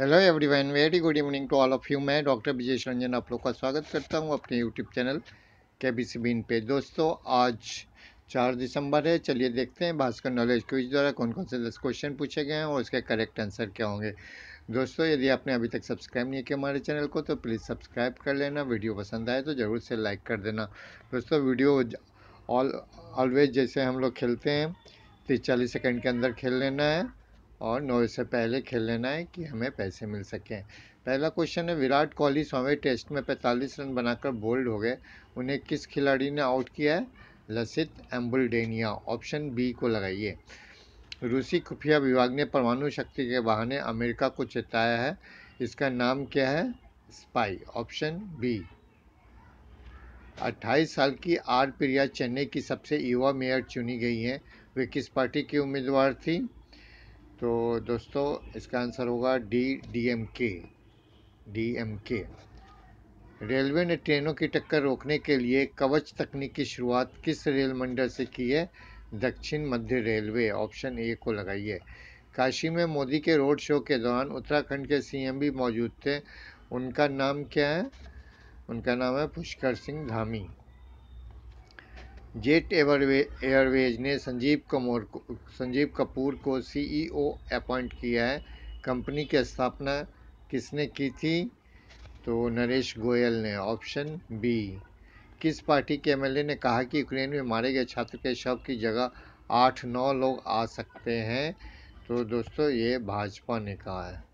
hello everyone very good evening to all of you मैं doctor Brajesh Ranjan आप लोग का स्वागत करता हूँ अपने यूट्यूब चैनल के बी सी बीन पे दोस्तों आज चार दिसंबर है चलिए देखते हैं भास्कर नॉलेज क्विज द्वारा कौन कौन से दस क्वेश्चन पूछे गए हैं और उसके करेक्ट आंसर क्या होंगे दोस्तों यदि आपने अभी तक सब्सक्राइब नहीं किया हमारे चैनल को तो प्लीज़ सब्सक्राइब कर लेना वीडियो पसंद आए तो ज़रूर से लाइक कर देना दोस्तों वीडियो ऑल ऑलवेज जैसे हम लोग खेलते हैं तीस चालीस सेकेंड के अंदर खेल लेना है और नौ से पहले खेल लेना है कि हमें पैसे मिल सकें पहला क्वेश्चन है विराट कोहली सौवें टेस्ट में 45 रन बनाकर बोल्ड हो गए उन्हें किस खिलाड़ी ने आउट किया है लसित एम्बुलडेनिया ऑप्शन बी को लगाइए रूसी खुफिया विभाग ने परमाणु शक्ति के बहाने अमेरिका को चेताया है इसका नाम क्या है स्पाई ऑप्शन बी 28 साल की आर प्रिया चेन्नई की सबसे युवा मेयर चुनी गई हैं वे किस पार्टी की उम्मीदवार थी तो दोस्तों इसका आंसर होगा D D M K D M K railway ने ट्रेनों की टक्कर रोकने के लिए कवच तकनीक की शुरुआत किस रेल मंडल से की है दक्षिण मध्य रेलवे ऑप्शन ए को लगाइए काशी में मोदी के रोड शो के दौरान उत्तराखंड के सीएम भी मौजूद थे उनका नाम क्या है उनका नाम है पुष्कर सिंह धामी जेट एयरवेज ने संजीव कमोर को संजीव कपूर को सीईओ अपॉइंट e किया है कंपनी की स्थापना किसने की थी तो नरेश गोयल ने ऑप्शन बी किस पार्टी के एमएलए ने कहा कि यूक्रेन में मारे गए छात्र के शव की जगह आठ नौ लोग आ सकते हैं तो दोस्तों ये भाजपा ने कहा है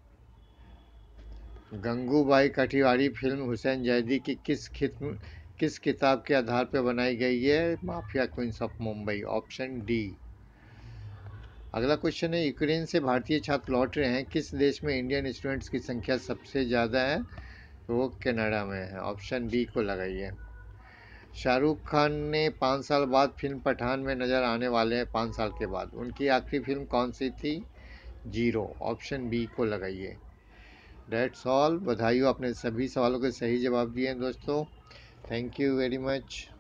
गंगूबाई कटिवाड़ी फिल्म हुसैन जैदी की किस खित्म किस किताब के आधार पर बनाई गई है mafia queens of Mumbai option D अगला क्वेश्चन है यूक्रेन से भारतीय छात्र लौट रहे हैं किस देश में इंडियन स्टूडेंट्स की संख्या सबसे ज़्यादा है वो कनाडा में है ऑप्शन बी को लगाइए शाहरुख खान ने पाँच साल बाद फिल्म पठान में नज़र आने वाले हैं पाँच साल के बाद उनकी आखिरी फिल्म कौन सी थी जीरो ऑप्शन बी को लगाइए डेट्स ऑल बधाई हो आपने सभी सवालों के सही जवाब दिए हैं दोस्तों thank you very much